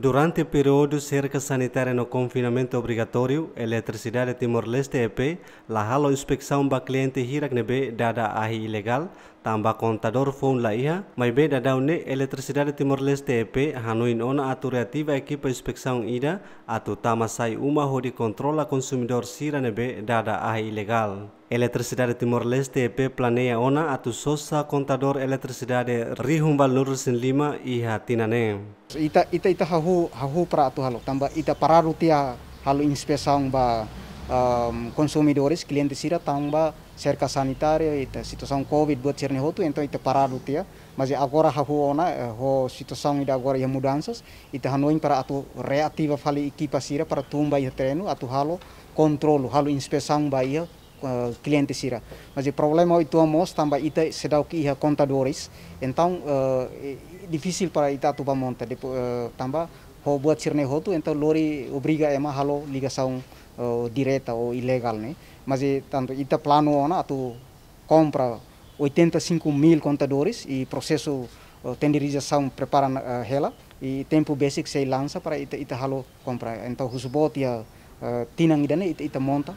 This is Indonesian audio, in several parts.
Durante o período cerca sanitária no confinamento obrigatório, Eletricidade Timor-Leste EP, la halo inspeção para cliente Hiragnebe dada a ilegal, Tambah kontador phone la iha mai be da daune electricidade timor leste ep hanuin ona aturativa equipa inspecção ida atu tamasai uma hodi kontrola konsumidor sira nebe dada ahi ilegal Eletricidade Timor-Leste EP planea ona atu sosa kontador elektrisidade rihum valor sin lima iha tinane. Ita ita ita hahu hahu para atu Tambah tamba ita pararu tia halu inspeção ba um, consumidores, clientes ira tamba cerca sanitaria e covid buat cerni hotu então ita parado tia ya. mas agora ha huona eh, ho situação ida agora ia mudanças ita hanoin para atu reativa fali equipa sira para tumba ia treino atu halo controlo halo inspeção ba cliente eh, sira. Mas o problema é que nós também ita sedau que ia contadores, então uh, eh, é difícil para ita tuba monta. De, uh, também ho buat sirne hotu, então lori obriga ema halo ligação uh, eh, direta ou ilegal, né? Mas tanto ita plano ona tu compra 85 mil contadores e processo uh, tenderização prepara uh, ela e tempo basic se lança para ita, ita halo compra Então, husbot ia Eh, tinangidane ita monta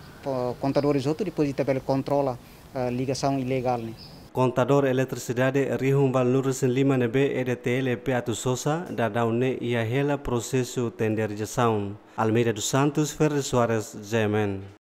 contadores outros depois ita pelo controla eh, ligação ilegal né Contador Eletricidade Rihumba Lurus 5NB EDTLP Ato Sosa da Daune ia hela Rela Processo Tenderização. Almeida dos Santos, Ferreira Soares, Gemen.